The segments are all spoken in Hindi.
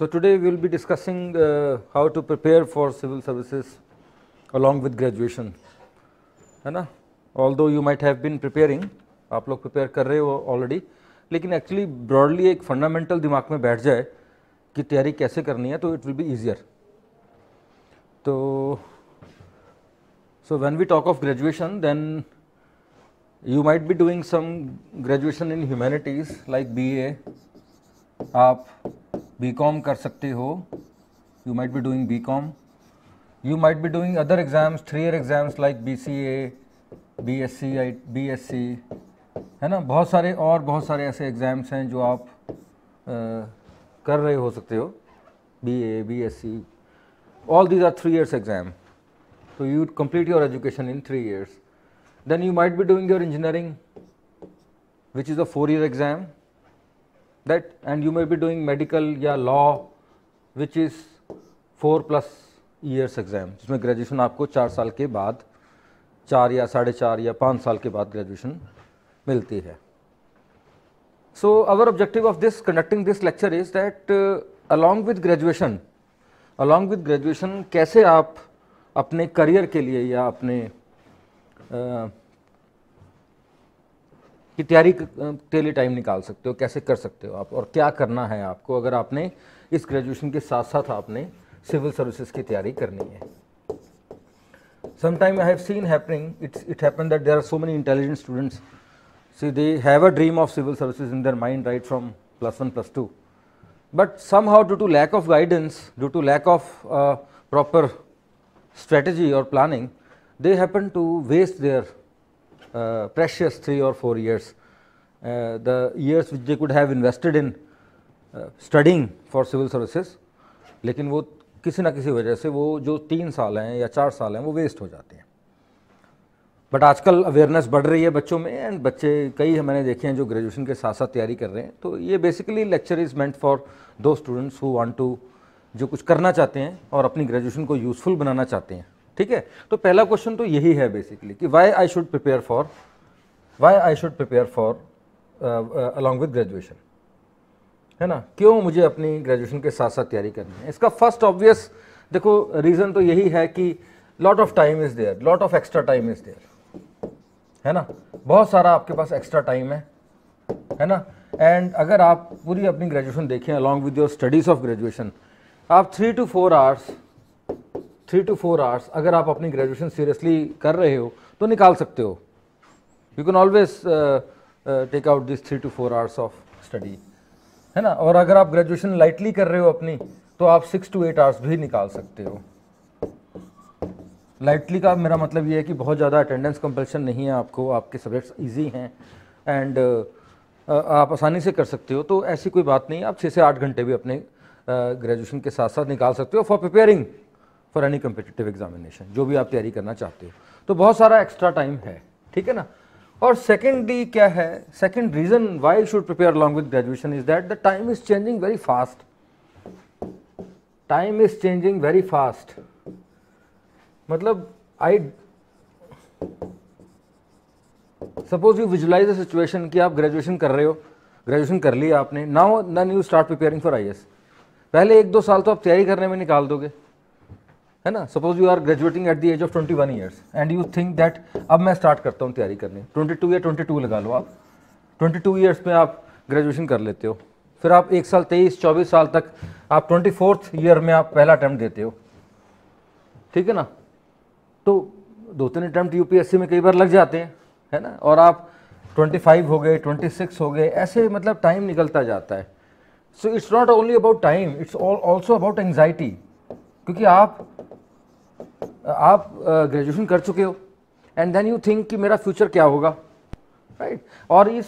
So, today we will be discussing uh, how to prepare for civil services along with graduation है although you might have been preparing आप लोग prepare कर already लेकिन actually broadly a fundamental दिमाग में बैठ जाए कि तैयारी कैसे करनी है तो it will be easier so when we talk of graduation then you might be doing some graduation in humanities like BA आप बी कॉम कर सकते हो you might be doing B com you might be doing other exams three year exams like B C A B S C I B S C है ना बहुत सारे और बहुत सारे ऐसे एग्ज़ाम्स हैं जो आप आ, कर रहे हो सकते हो B A B S C all these are three years exam तो you complete your education in three years then you might be doing your engineering which is a four year exam that and you may be doing medical ya law which is 4 plus years exam jisme graduation aapko 4 saal ke baad 4 ya 4.5 ya 5 saal ke baad graduation milti hai So our objective of this conducting this lecture is that uh, along with graduation along with graduation kaise aap अपने career के लिए या अपने uh, की तैयारी के लिए टाइम निकाल सकते हो कैसे कर सकते हो आप और क्या करना है आपको अगर आपने इस ग्रेजुएशन के साथ साथ आपने सिविल सर्विसेज की तैयारी करनी है sometime I have seen happening it's it happen that there are so many intelligent students see they have a dream of civil services in their mind right from plus one plus two but somehow due to lack of guidance due to lack of proper strategy और planning they happen to waste their uh, precious three or four years. Uh, the years which they could have invested in uh, studying for civil services, लेकिन वो किसी ना किसी वजह से वो जो तीन साल हैं या चार साल हैं वो वेस्ट हो जाते हैं बट आजकल अवेयरनेस बढ़ रही है बच्चों में एंड बच्चे कई मैंने देखे हैं जो ग्रेजुएशन के साथ साथ तैयारी कर रहे हैं तो ये basically lecture is meant for दो स्टूडेंट्स हु वांट टू जो कुछ करना चाहते हैं और अपनी ग्रेजुएशन को यूज़फुल बनाना चाहते हैं ठीक है तो पहला क्वेश्चन तो यही है बेसिकली कि why I should prepare for why I should prepare for along with graduation है ना क्यों मुझे अपनी ग्रेजुएशन के साथ साथ तैयारी करनी है इसका फर्स्ट ऑब्वियस देखो रीज़न तो यही है कि lot of time is there lot of extra time is there है ना बहुत सारा आपके पास एक्स्ट्रा टाइम है है ना एंड अगर आप पूरी अपनी ग्रेजुएशन देखें along with your studies of graduation आप three two four hours three two four hours अगर आप अपनी ग्रेजुएशन सीरियसली कर रहे हो तो निकाल सकते हो you can always take out this three two four hours of study है ना और अगर आप ग्रेजुएशन लाइटली कर रहे हो अपनी तो आप सिक्स टू एट आवर्स भी निकाल सकते हो लाइटली का मेरा मतलब ये है कि बहुत ज़्यादा अटेंडेंस कंपल्शन नहीं है आपको आपके सब्जेक्ट्स ईजी हैं एंड uh, uh, आप आसानी से कर सकते हो तो ऐसी कोई बात नहीं आप छः से आठ घंटे भी अपने ग्रेजुएशन uh, के साथ साथ निकाल सकते हो for preparing for any competitive examination जो भी आप तैयारी करना चाहते हो तो बहुत सारा एक्स्ट्रा टाइम है ठीक है ना और सेकेंडली क्या है second reason why should prepare along with graduation is that the time is changing very fast time is changing very fast मतलब I suppose you visualize the situation कि आप ग्रेजुएशन कर रहे हो ग्रेजुएशन कर लिया आपने now none you start preparing for I पहले एक दो साल तो आप तैयारी करने में निकाल दोगे है ना suppose you are graduating at the age of twenty one years and you think that अब मैं स्टार्ट करता हूँ तैयारी करनी टू या ट्वेंटी टू लगा लो आप ट्वेंटी टू ईयर्स में आप ग्रेजुएशन कर लेते हो फिर आप एक साल तेईस चौबीस साल तक आप ट्वेंटी फोर्थ ईयर में आप पहला अटैम्प्ट देते हो ठीक है ना तो दो तीन अटैम्प्ट सी में कई बार लग जाते हैं है ना और आप ट्वेंटी फाइव हो गए ट्वेंटी सिक्स हो गए ऐसे मतलब टाइम निकलता जाता है so it's not only about time it's also about anxiety क्योंकि आप आप ग्रेजुएशन कर चुके हो एंड देन यू थिंक कि मेरा फ्यूचर क्या होगा राइट right? और इस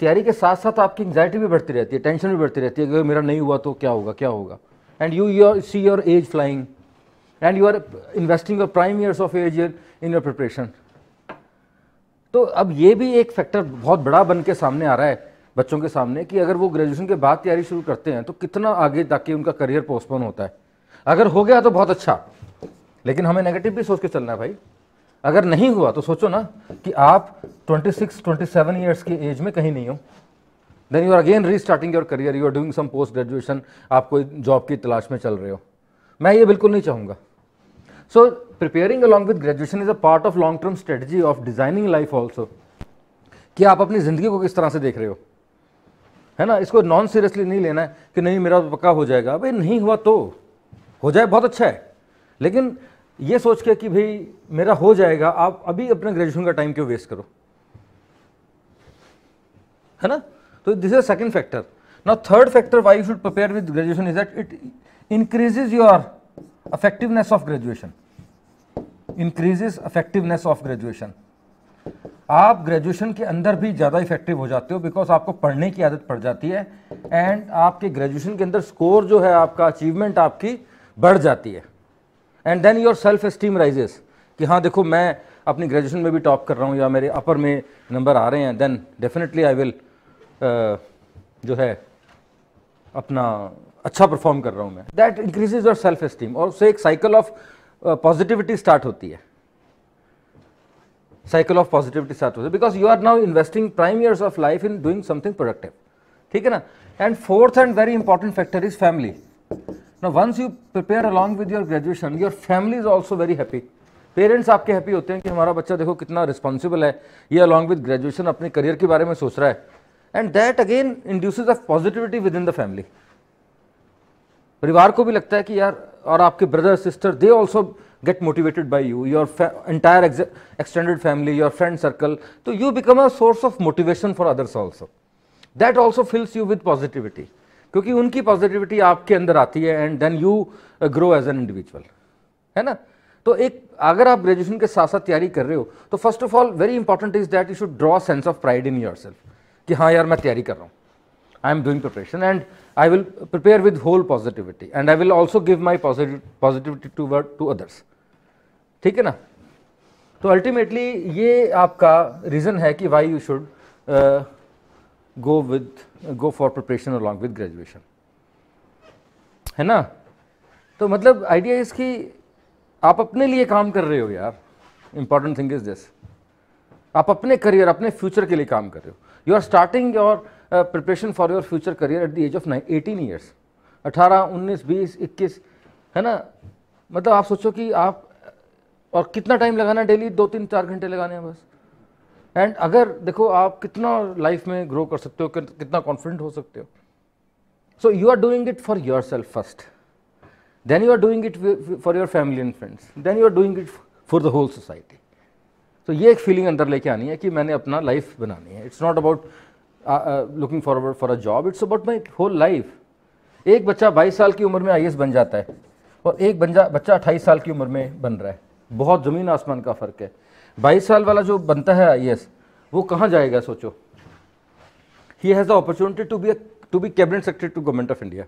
तैयारी के साथ साथ आपकी एंगजाइटी भी बढ़ती रहती है टेंशन भी बढ़ती रहती है कि मेरा नहीं हुआ तो क्या होगा क्या होगा and you your see your age flying and you are investing your prime years of age in your preparation तो अब ये भी एक फैक्टर बहुत बड़ा बन के सामने आ रहा है बच्चों के सामने कि अगर वो ग्रेजुएशन के बाद तैयारी शुरू करते हैं तो कितना आगे जाके उनका करियर पोस्टपोन होता है अगर हो गया तो बहुत अच्छा लेकिन हमें नेगेटिव भी सोच के चलना है भाई अगर नहीं हुआ तो सोचो ना कि आप 26, 27 ईयर्स की एज में कहीं नहीं हो then you are again restarting your career you are doing some post graduation आप कोई जॉब की तलाश में चल रहे हो मैं ये बिल्कुल नहीं चाहूँगा so preparing along with graduation is a part of long term strategy of designing life also कि आप अपनी ज़िंदगी को किस तरह से देख रहे हो है ना इसको नॉन सीरियसली नहीं लेना है कि नहीं मेरा पक्का हो जाएगा भाई नहीं हुआ तो हो जाए बहुत अच्छा है लेकिन ये सोच के कि भाई मेरा हो जाएगा आप अभी अपना ग्रेजुएशन का टाइम क्यों वेस्ट करो है ना तो this is second factor now third factor why should prepare with graduation is that it increases your effectiveness of graduation increases effectiveness of graduation आप ग्रेजुएशन के अंदर भी ज़्यादा इफेक्टिव हो जाते हो बिकॉज आपको पढ़ने की आदत पड़ जाती है एंड आपके ग्रेजुएशन के अंदर स्कोर जो है आपका अचीवमेंट आपकी बढ़ जाती है and then your self esteem rises कि हाँ देखो मैं अपनी ग्रेजुएशन में भी टॉप कर रहा हूँ या मेरे अपर में नंबर आ रहे हैं देन डेफिनेटली आई विल जो है अपना अच्छा परफॉर्म कर रहा हूँ मैं that increases your self esteem और उससे एक साइकिल ऑफ पॉजिटिविटी स्टार्ट होती है साइकिल ऑफ पॉजिटिविटी स्टार्ट होती है because you are now investing prime years of life in doing something productive ठीक है ना and fourth and very important factor is family ना once you prepare along with your graduation your family is also very happy parents आपके हैप्पी होते हैं कि हमारा बच्चा देखो कितना रिस्पॉन्सिबल है ये अलॉन्ग विद ग्रेजुएशन अपने करियर के बारे में सोच रहा है and that again induces of positivity within the family परिवार को भी लगता है कि यार और आपके brother sister they also get motivated by you your entire extended family your friend circle तो you become a source of motivation for others also that also fills you with positivity क्योंकि उनकी पॉजिटिविटी आपके अंदर आती है and then you grow as an individual है ना तो एक अगर आप ग्रेजुएशन के साथ साथ तैयारी कर रहे हो तो first of all very important is that you should draw sense of pride in yourself कि हाँ यार मैं तैयारी कर रहा हूँ I am doing preparation and I will prepare with whole positivity and I will also give my positivity toward to others ठीक है ना तो अल्टीमेटली ये आपका रीज़न है कि why you should go with go for preparation along with graduation है ना तो मतलब आइडिया इसकी आप अपने लिए काम कर रहे हो यार इंपॉर्टेंट थिंग इज दिस आप अपने करियर अपने फ्यूचर के लिए काम कर रहे हो you are starting your preparation for your future career at the age of nine eighteen years अठारह उन्नीस बीस इक्कीस है ना मतलब आप सोचो कि आप और कितना टाइम लगाना डेली दो तीन चार घंटे लगाने हैं बस एंड अगर देखो आप कितना लाइफ में ग्रो कर सकते हो कितना कॉन्फिडेंट हो सकते हो so you are doing it for yourself first then you are doing it for your family and friends then you are doing it for the whole society तो ये एक फीलिंग अंदर लेके आनी है कि मैंने अपना लाइफ बनानी है it's not about looking forward for a job it's about my whole life एक बच्चा बाईस साल की उम्र में आई बन जाता है और एक बच्चा अट्ठाईस साल की उम्र में बन रहा है बहुत ज़मीन आसमान का फ़र्क है बाईस साल वाला जो बनता है आई वो कहाँ जाएगा सोचो he has the opportunity to be to be cabinet secretary to government of India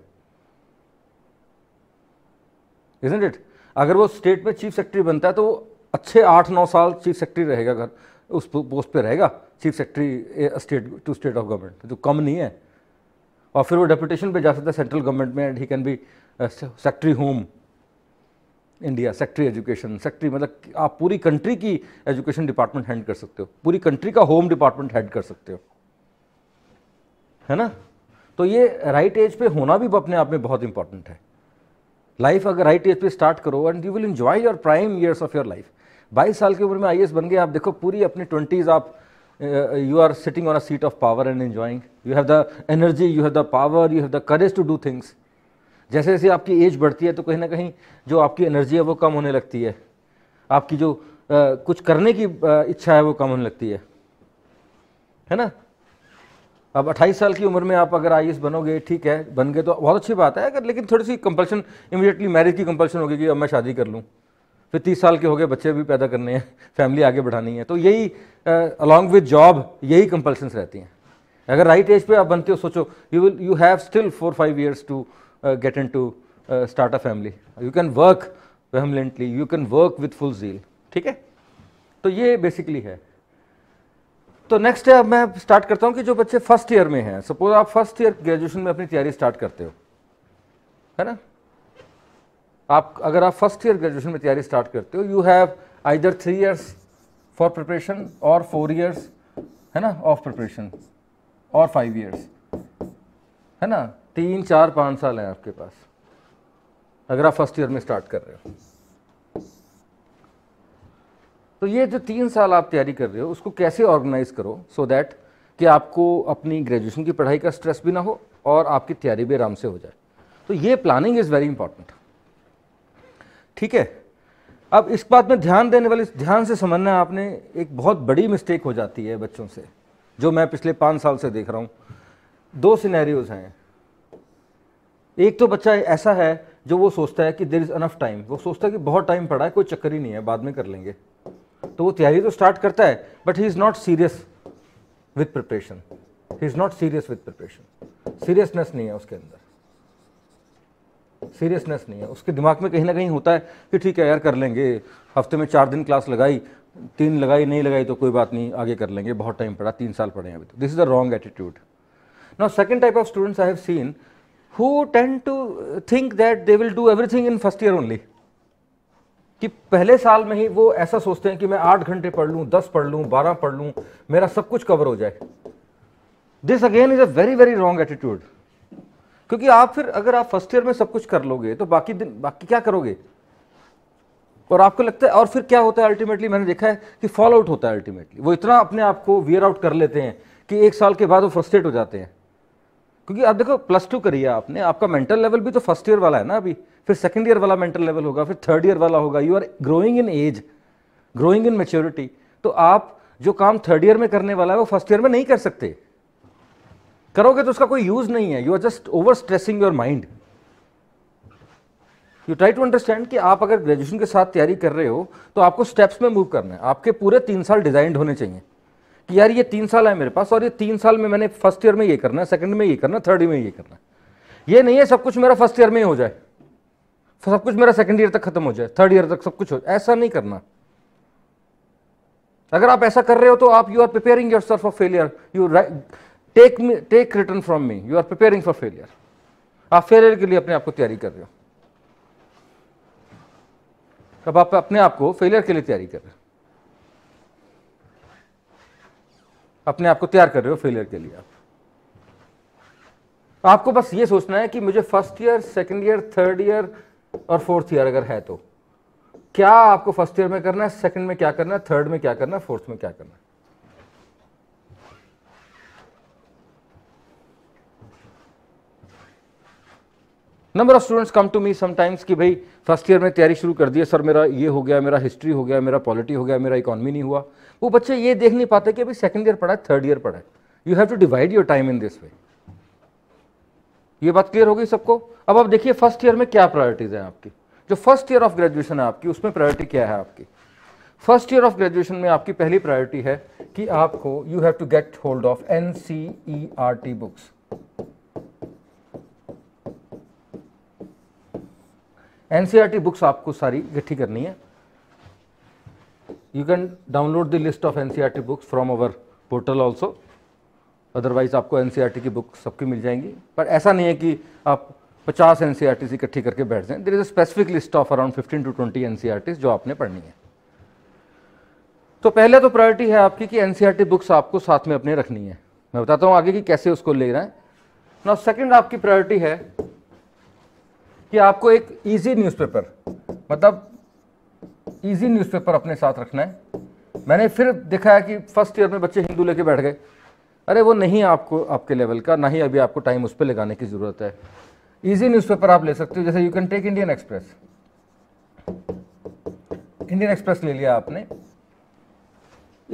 isn't it अगर वो स्टेट में चीफ सेक्रेटरी बनता है तो वो अच्छे आठ नौ साल चीफ सेक्रेटरी रहेगा घर उस पोस्ट पे रहेगा chief secretary state to state of government तो कम नहीं है और फिर वो डेपुटेशन पे जा सकता है सेंट्रल गवर्नमेंट में and he can be secretary home India secretary education secretary मतलब आप पूरी कंट्री की एजुकेशन डिपार्टमेंट हैंड कर सकते हो पूरी कंट्री का होम डिपार्टमेंट हैंड कर सकते हो है ना तो ये राइट एज पे होना भी अपने आप में बहुत इंपॉर्टेंट है लाइफ अगर राइट एज पे स्टार्ट करो and you will enjoy your prime years of your life बाईस साल की उम्र में आई बन गए आप देखो पूरी अपनी ट्वेंटीज़ आप you are sitting on a seat of power and enjoying you have the energy you have the power you have the courage to do things जैसे जैसे आपकी एज बढ़ती है तो कहीं ना कहीं जो आपकी एनर्जी है वो कम होने लगती है आपकी जो आ, कुछ करने की आ, इच्छा है वो कम होने लगती है है ना अब 28 साल की उम्र में आप अगर आई बनोगे ठीक है बन गए तो बहुत अच्छी बात है अगर लेकिन थोड़ी सी कंपल्शन इमीडिएटली मैरिज की कंपल्शन होगी कि अब मैं शादी कर लूँ फिर तीस साल के हो गए बच्चे भी पैदा करने हैं फैमिली आगे बढ़ानी है तो यही अलॉन्ग विद जॉब यही कंपल्शंस रहती हैं अगर राइट एज पे आप बनते हो सोचो you will you have still four five years to Uh, get into uh, start a family you can work vehemently you can work with full zeal ठीक है तो ये बेसिकली है तो नेक्स्ट है अब मैं स्टार्ट करता हूँ कि जो बच्चे फर्स्ट ईयर में हैं सपोज आप फर्स्ट ईयर ग्रेजुएशन में अपनी तैयारी स्टार्ट करते हो है ना आप अगर आप फर्स्ट ईयर ग्रेजुएशन में तैयारी स्टार्ट करते हो you have either three years for preparation और फोर ईयर्स है ना ऑफ प्रिपरेशन और फाइव ईयर्स है ना तीन चार पाँच साल हैं आपके पास अगर आप फर्स्ट ईयर में स्टार्ट कर रहे हो तो ये जो तीन साल आप तैयारी कर रहे हो उसको कैसे ऑर्गेनाइज करो सो so दैट कि आपको अपनी ग्रेजुएशन की पढ़ाई का स्ट्रेस भी ना हो और आपकी तैयारी भी आराम से हो जाए तो ये प्लानिंग इज़ वेरी इंपॉर्टेंट ठीक है अब इस बात में ध्यान देने वाले ध्यान से समझना आपने एक बहुत बड़ी मिस्टेक हो जाती है बच्चों से जो मैं पिछले पाँच साल से देख रहा हूँ दो सिनेरियोज हैं एक तो बच्चा ऐसा है जो वो सोचता है कि देर इज़ अनफ टाइम वो सोचता है कि बहुत टाइम पड़ा है कोई चक्कर ही नहीं है बाद में कर लेंगे तो वो तैयारी तो स्टार्ट करता है but he is not serious with preparation he is not serious with preparation seriousness नहीं है उसके अंदर सीरियसनेस नहीं है उसके दिमाग में कहीं ना कहीं होता है कि ठीक है यार कर लेंगे हफ्ते में चार दिन क्लास लगाई तीन लगाई नहीं लगाई तो कोई बात नहीं आगे कर लेंगे बहुत टाइम पड़ा तीन साल पड़े हैं अभी तो this is the wrong attitude now second type of students I have seen who tend to think that they will do everything in first year only कि पहले साल में ही वो ऐसा सोचते हैं कि मैं आठ घंटे पढ़ लूँ दस पढ़ लूँ बारह पढ़ लूँ मेरा सब कुछ कवर हो जाए this again is a very very wrong attitude क्योंकि आप फिर अगर आप फर्स्ट ईयर में सब कुछ कर लोगे तो बाकी दिन बाकी क्या करोगे और आपको लगता है और फिर क्या होता है अल्टीमेटली मैंने देखा है कि फॉल आउट होता है अल्टीमेटली वो इतना अपने आप को वियर आउट कर लेते हैं कि एक साल के बाद वो फ्रस्ट्रेट हो जाते हैं क्योंकि आप देखो प्लस टू करिए आपने आपका मेंटल लेवल भी तो फर्स्ट ईयर वाला है ना अभी फिर सेकंड ईयर वाला मेंटल लेवल होगा फिर थर्ड ईयर वाला होगा you are growing in age growing in maturity तो आप जो काम थर्ड ईयर में करने वाला है वो फर्स्ट ईयर में नहीं कर सकते करोगे तो उसका कोई यूज नहीं है you are just over stressing your mind you try to understand कि आप अगर ग्रेजुएशन के साथ तैयारी कर रहे हो तो आपको स्टेप्स में मूव करना है आपके पूरे तीन साल डिजाइंड होने चाहिए कि यार ये तीन साल है मेरे पास और ये तीन साल में मैंने फर्स्ट ईयर में ये करना है सेकंड में ये करना थर्ड में ये करना ये नहीं है सब कुछ मेरा फर्स्ट ईयर में ही हो जाए सब कुछ मेरा सेकंड ईयर तक खत्म हो जाए थर्ड ईयर तक सब कुछ हो जाए ऐसा नहीं करना अगर आप ऐसा कर रहे हो तो आप you are preparing yourself for failure you take take return from me you are preparing for failure आप फेलियर के लिए अपने आप को तैयारी कर रहे हो अब आप अपने आप को फेलियर के लिए तैयारी कर रहे हो अपने आप को तैयार कर रहे हो फेलियर के लिए आप तो आपको बस ये सोचना है कि मुझे first year second year third year और फोर्थ ईयर अगर है तो क्या आपको फर्स्ट ईयर में करना है सेकंड में क्या करना है थर्ड में क्या करना है फोर्थ में क्या करना है number of students come to me sometimes कि भाई फर्स्ट ईयर में तैयारी शुरू कर दी सर मेरा ये हो गया मेरा हिस्ट्री हो गया मेरा पॉलिटी हो गया मेरा इकॉनमी नहीं हुआ वो बच्चे ये देख नहीं पाते कि अभी सेकेंड ईयर पढ़ा है थर्ड ईयर पढ़ा है you have to divide your time in this way ये बात क्लियर हो गई सबको अब आप देखिए फर्स्ट ईयर में क्या प्रायोरिटीज़ हैं आपकी जो फर्स्ट ईयर ऑफ ग्रेजुएशन है आपकी उसमें प्रायोरिटी क्या है आपकी फर्स्ट ईयर ऑफ ग्रेजुएशन में आपकी पहली प्रायोरिटी है कि आपको you have to get hold of N C E R T books NCERT books आपको सारी इकट्ठी करनी है you can download the list of NCERT books from our portal also otherwise आपको टी e की बुक सबकी मिल जाएंगी पर ऐसा नहीं है कि आप 50 एन सी इकट्ठी करके बैठ जाएं there is a specific list of around 15 to 20 N जो आपने पढ़नी है तो पहले तो प्रायोरिटी है आपकी कि एन बुक्स e आपको साथ में अपने रखनी है मैं बताता हूँ आगे कि कैसे उसको ले रहे हैं ना सेकेंड आपकी प्रायोरिटी है कि आपको एक ईजी न्यूज़पेपर मतलब इजी न्यूज़पेपर अपने साथ रखना है मैंने फिर देखा है कि फर्स्ट ईयर में बच्चे हिंदू लेके बैठ गए अरे वो नहीं आपको आपके लेवल का ना ही अभी आपको टाइम उस पर लगाने की ज़रूरत है ईजी न्यूज़पेपर आप ले सकते हो जैसे you can take Indian Express Indian Express ले लिया आपने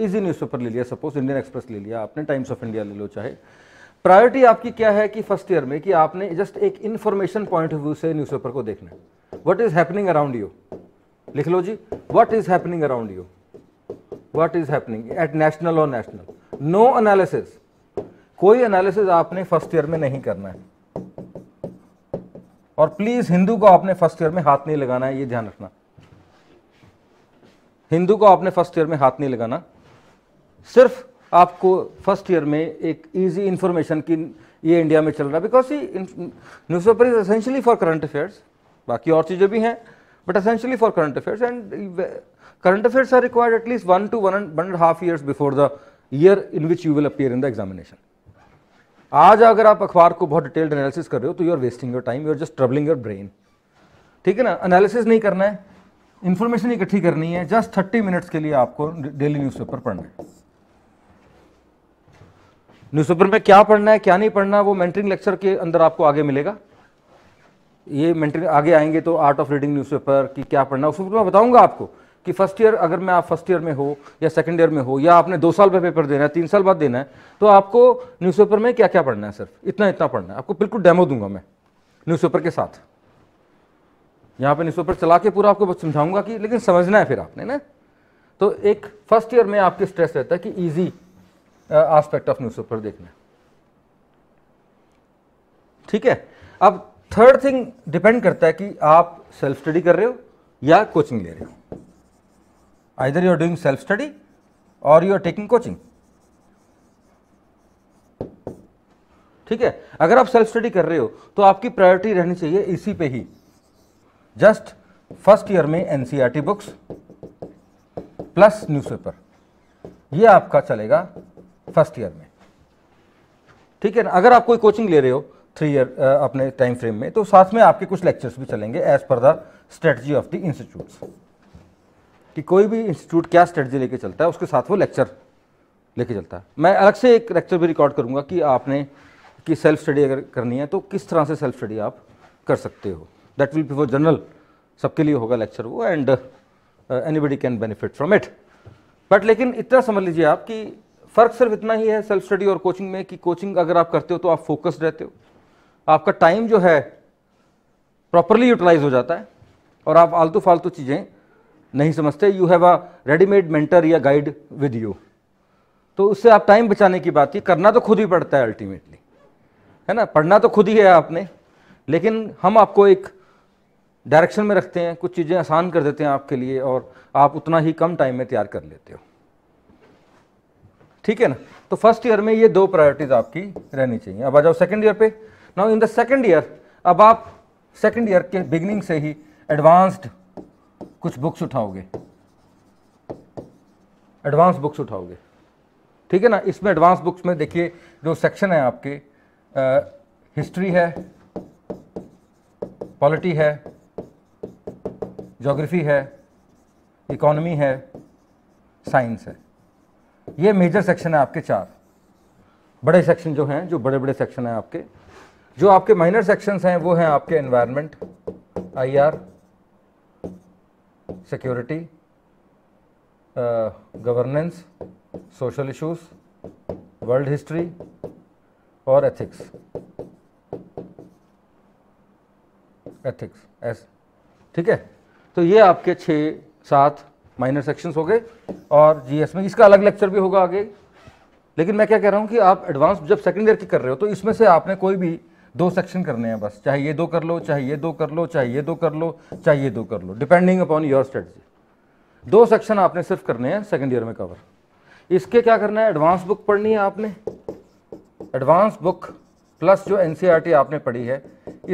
ईजी न्यूज़पेपर ले लिया सपोज इंडियन एक्सप्रेस ले लिया आपने टाइम्स ऑफ इंडिया ले लो चाहे प्रायोरिटी आपकी क्या है कि फर्स्ट ईयर में कि आपने जस्ट एक इन्फॉर्मेशन पॉइंट ऑफ व्यू से न्यूज़पेपर को देखना है what is happening around you लिख लो जी what is happening around you what is happening at national और नेशनल नो एनालिसिस कोई एनालिसिस आपने फर्स्ट ईयर में नहीं करना है और प्लीज हिंदू को आपने फर्स्ट ईयर में हाथ नहीं लगाना है ये ध्यान रखना हिंदू को आपने फर्स्ट ईयर में हाथ नहीं लगाना सिर्फ आपको फर्स्ट ईयर में एक ईजी इन्फॉर्मेशन की ये इंडिया में चल रहा है because newspaper is essentially for current affairs बाकी और चीज़ें भी हैं but essentially for current affairs and current affairs are required at least one to one and one and half years before the year in which you will appear in the examination आज अगर आप अखबार को बहुत डिटेल्ड एनालिसिस कर रहे हो तो you are wasting your time you are just troubling your brain ठीक है ना एनालिसिस नहीं करना है इन्फॉर्मेशन इकट्ठी करनी है जस्ट थर्टी मिनट्स के लिए आपको डेली न्यूज़पेपर पढ़ना है न्यूज़पेपर में क्या पढ़ना है क्या नहीं पढ़ना वो मेंटरिंग लेक्चर के अंदर आपको आगे मिलेगा ये मेंटरिंग आगे आएंगे तो आर्ट ऑफ रीडिंग न्यूज़पेपर की क्या पढ़ना उस मैं बताऊंगा आपको कि फर्स्ट ईयर अगर मैं आप फर्स्ट ईयर में हो या सेकंड ईयर में हो या आपने दो साल पर पेपर देना है तीन साल बाद देना है तो आपको न्यूज़पेपर में क्या क्या पढ़ना है सिर्फ इतना इतना पढ़ना है आपको बिल्कुल डेमो दूंगा मैं न्यूज़पेपर के साथ यहाँ पे न्यूज़पेपर चला के पूरा आपको समझाऊंगा कि लेकिन समझना है फिर आपने ना तो एक फर्स्ट ईयर में आपके स्ट्रेस रहता है कि ईजी आस्पेक्ट ऑफ न्यूज़पेपर देखना ठीक है अब थर्ड थिंग डिपेंड करता है कि आप सेल्फ स्टडी कर रहे हो या कोचिंग ले रहे हो either you are doing self study और यू आर टेकिंग कोचिंग ठीक है अगर आप सेल्फ स्टडी कर रहे हो तो आपकी प्रायोरिटी रहनी चाहिए इसी पे ही जस्ट फर्स्ट ईयर में एनसीईआरटी बुक्स प्लस न्यूज़पेपर ये आपका चलेगा फर्स्ट ईयर में ठीक है ना अगर आप कोई कोचिंग ले रहे हो थ्री ईयर अपने टाइम फ्रेम में तो साथ में आपके कुछ लेक्चर्स भी चलेंगे as per the strategy of the institute कि कोई भी इंस्टीट्यूट क्या स्ट्रेटजी लेके चलता है उसके साथ वो लेक्चर लेके चलता है मैं अलग से एक लेक्चर भी रिकॉर्ड करूंगा कि आपने कि सेल्फ स्टडी अगर करनी है तो किस तरह से सेल्फ स्टडी आप कर सकते हो that will be for general सबके लिए होगा लेक्चर वो and anybody can benefit from it but लेकिन इतना समझ लीजिए आप कि फ़र्क सिर्फ इतना ही है सेल्फ स्टडी और कोचिंग में कि कोचिंग अगर आप करते हो तो आप फोकस्ड रहते हो आपका टाइम जो है प्रॉपरली यूटिलाइज हो जाता है और आप आलतू फालतू चीज़ें नहीं समझते you have a readymade mentor या गाइड विद यू तो उससे आप टाइम बचाने की बात ही करना तो खुद ही पड़ता है अल्टीमेटली है ना पढ़ना तो खुद ही है आपने लेकिन हम आपको एक डायरेक्शन में रखते हैं कुछ चीज़ें आसान कर देते हैं आपके लिए और आप उतना ही कम टाइम में तैयार कर लेते हो ठीक है ना तो फर्स्ट ईयर में ये दो प्रायोरिटीज आपकी रहनी चाहिए अब आ जाओ सेकेंड ईयर पे now in the second year अब आप सेकेंड ईयर के बिगनिंग से ही एडवांस्ड कुछ बुक्स उठाओगे एडवांस बुक्स उठाओगे ठीक है ना इसमें एडवांस बुक्स में देखिए जो सेक्शन है आपके हिस्ट्री है पॉलिटी है ज्योग्राफी है इकोनॉमी है साइंस है ये मेजर सेक्शन है आपके चार बड़े सेक्शन जो हैं जो बड़े बड़े सेक्शन हैं आपके जो आपके माइनर सेक्शंस हैं वो हैं आपके environment IR security governance social issues world history और एथिक्स एथिक्स एस ठीक है तो ये आपके छः सात माइनर सेक्शंस हो गए और जीएस में इसका अलग लेक्चर भी होगा आगे लेकिन मैं क्या कह रहा हूँ कि आप एडवांस जब सेकेंड ईयर की कर रहे हो तो इसमें से आपने कोई भी दो सेक्शन करने हैं बस चाहे ये दो कर लो चाहे ये दो कर लो चाहे ये दो कर लो चाहे ये दो कर लो डिपेंडिंग अपॉन योर स्ट्रेटजी दो सेक्शन आपने सिर्फ करने हैं सेकेंड ईयर में कवर इसके क्या करना है एडवांस बुक पढ़नी है आपने एडवांस बुक प्लस जो एन e आपने पढ़ी है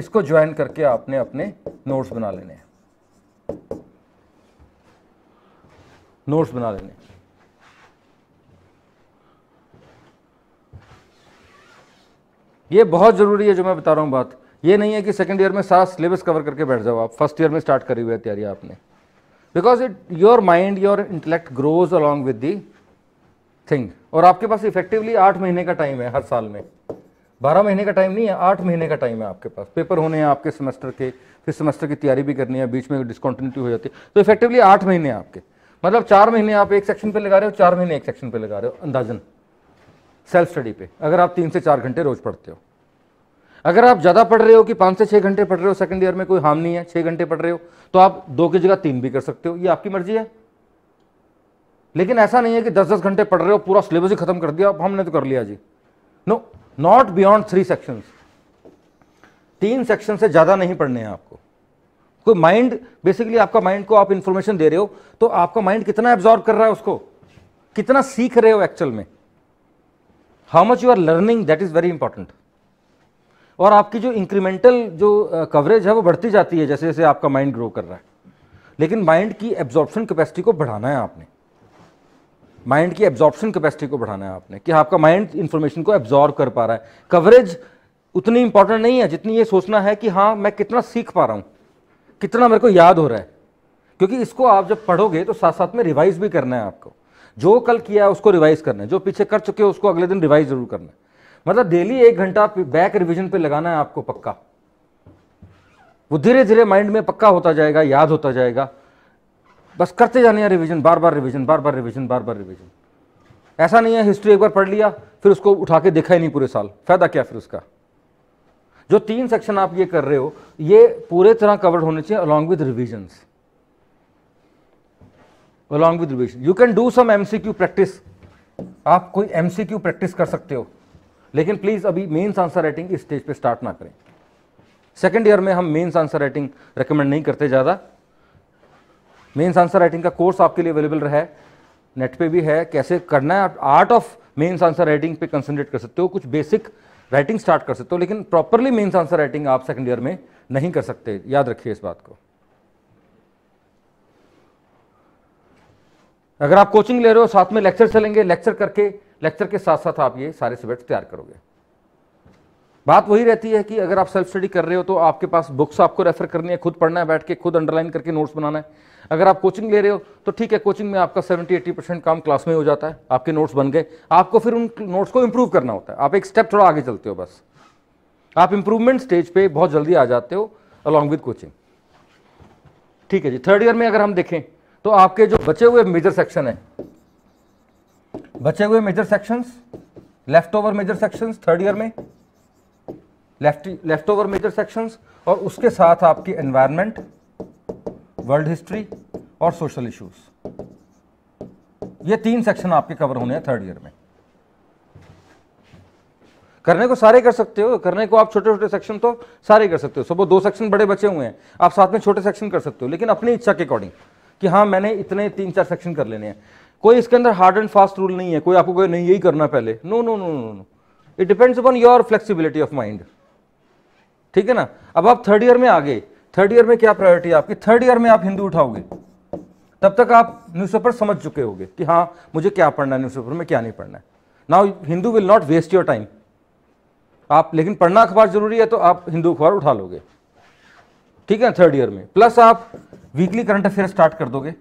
इसको ज्वाइन करके आपने अपने नोट्स बना लेने हैं नोट्स बना लेने ये बहुत ज़रूरी है जो मैं बता रहा हूं बात ये नहीं है कि सेकेंड ईयर में सारा सिलेबस कवर करके बैठ जाओ आप फर्स्ट ईयर में स्टार्ट करी हुई है तैयारी आपने because it your mind your intellect grows along with the thing और आपके पास इफेक्टिवली आठ महीने का टाइम है हर साल में बारह महीने का टाइम नहीं है आठ महीने का टाइम है आपके पास पेपर होने हैं आपके सेमेस्टर के फिर सेमेस्टर की तैयारी भी करनी है बीच में डिस्कॉन्टिन्यूटी हो जाती है तो इफेक्टिवली आठ महीने आपके मतलब चार महीने आप एक सेक्शन पे लगा रहे हो चार महीने एक सेक्शन पे लगा रहे हो अंदाजन सेल्फ स्टडी पे अगर आप तीन से चार घंटे रोज पढ़ते हो अगर आप ज़्यादा पढ़ रहे हो कि पांच से छह घंटे पढ़ रहे हो सेकंड ईयर में कोई हार्म नहीं है छह घंटे पढ़ रहे हो तो आप दो की जगह तीन भी कर सकते हो ये आपकी मर्जी है लेकिन ऐसा नहीं है कि दस दस घंटे पढ़ रहे हो पूरा सिलेबस ही खत्म कर दिया अब हमने तो कर लिया जी no not beyond three sections तीन सेक्शन से ज़्यादा नहीं पढ़ने हैं आपको कोई माइंड बेसिकली आपका माइंड को आप इंफॉर्मेशन दे रहे हो तो आपका माइंड कितना एब्जॉर्व कर रहा है उसको कितना सीख रहे हो एक्चुअल में how much you are learning that is very important और आपकी जो इंक्रीमेंटल जो कवरेज है वो बढ़ती जाती है जैसे जैसे आपका माइंड ग्रो कर रहा है लेकिन माइंड की एब्जॉर्प्शन कैपेसिटी को बढ़ाना है आपने माइंड की एब्जॉर्प्शन कैपेसिटी को बढ़ाना है आपने कि आपका माइंड इंफॉर्मेशन को एब्जॉर्व कर पा रहा है कवरेज उतनी इंपॉर्टेंट नहीं है जितनी ये सोचना है कि हाँ मैं कितना सीख पा रहा हूं कितना मेरे को याद हो रहा है क्योंकि इसको आप जब पढ़ोगे तो साथ साथ में रिवाइज भी करना है आपको जो कल किया है उसको रिवाइज करना है जो पीछे कर चुके हो उसको अगले दिन रिवाइज जरूर करना है मतलब डेली एक घंटा बैक रिविजन पे लगाना है आपको पक्का वो धीरे धीरे माइंड में पक्का होता जाएगा याद होता जाएगा बस करते जाने हैं रिविजन बार बार रिविजन बार बार रिविजन बार बार रिविजन ऐसा नहीं है हिस्ट्री एक बार पढ़ लिया फिर उसको उठा के देखा ही नहीं पूरे साल फायदा क्या फिर उसका जो तीन सेक्शन आप ये कर रहे हो ये पूरे तरह कवर्ड होने चाहिए along with revision along with revision you can do some MCQ practice आप कोई एमसीक्यू प्रैक्टिस कर सकते हो लेकिन प्लीज अभी मेन्स आंसर राइटिंग इस स्टेज पे स्टार्ट ना करें सेकेंड ईयर में हम मेन्स आंसर राइटिंग रिकमेंड नहीं करते ज़्यादा मेन्स आंसर राइटिंग का कोर्स आपके लिए अवेलेबल रहा है नेट पे भी है कैसे करना है आप art of mains answer writing पे कंसंट्रेट कर सकते हो कुछ बेसिक राइटिंग स्टार्ट कर सकते हो लेकिन प्रॉपरली मेन्स आंसर राइटिंग आप सेकेंड ईयर में नहीं कर सकते याद रखिए इस बात को अगर आप कोचिंग ले रहे हो साथ में लेक्चर चलेंगे लेक्चर करके लेक्चर के साथ साथ आप ये सारे सब्जेक्ट तैयार करोगे बात वही रहती है कि अगर आप सेल्फ स्टडी कर रहे हो तो आपके पास बुक्स आपको रेफर करनी है खुद पढ़ना है बैठ के खुद अंडरलाइन करके नोट्स बनाना है अगर आप कोचिंग ले रहे हो तो ठीक है कोचिंग में आपका 70 80 परसेंट काम क्लास में हो जाता है आपके नोट्स बन गए आपको फिर उन नोट्स को इम्प्रूव करना होता है आप एक स्टेप थोड़ा आगे चलते हो बस आप इंप्रूवमेंट स्टेज पे बहुत जल्दी आ जाते हो अलॉन्ग विद कोचिंग ठीक है जी थर्ड ईयर में अगर हम देखें तो आपके जो बचे हुए मेजर सेक्शन है बचे हुए major sections left over major sections third year में left left over major sections और उसके साथ आपकी एनवायरमेंट वर्ल्ड हिस्ट्री और सोशल इश्यूज ये तीन सेक्शन आपके कवर होने हैं थर्ड ईयर में करने को सारे कर सकते हो करने को आप छोटे छोटे सेक्शन तो सारे कर सकते हो सब दो सेक्शन बड़े बचे हुए हैं आप साथ में छोटे सेक्शन कर सकते हो लेकिन अपनी इच्छा के अकॉर्डिंग कि हाँ मैंने इतने तीन चार सेक्शन कर लेने हैं कोई इसके अंदर हार्ड एंड फास्ट रूल नहीं है कोई आपको कोई नहीं यही करना पहले no no no no no it depends upon your flexibility of mind ठीक है ना अब आप थर्ड ईयर में आ गए थर्ड ईयर में क्या प्रायोरिटी आपकी थर्ड ईयर में आप हिंदू उठाओगे तब तक आप न्यूज़पेपर समझ चुके होंगे कि हाँ मुझे क्या पढ़ना है न्यूज़पेपर में क्या नहीं पढ़ना है now Hindu will not waste your time आप लेकिन पढ़ना अखबार जरूरी है तो आप हिंदू अखबार उठा लोगे ठीक है थर्ड ईयर में प्लस आप वीकली करंट अफेयर स्टार्ट कर दोगे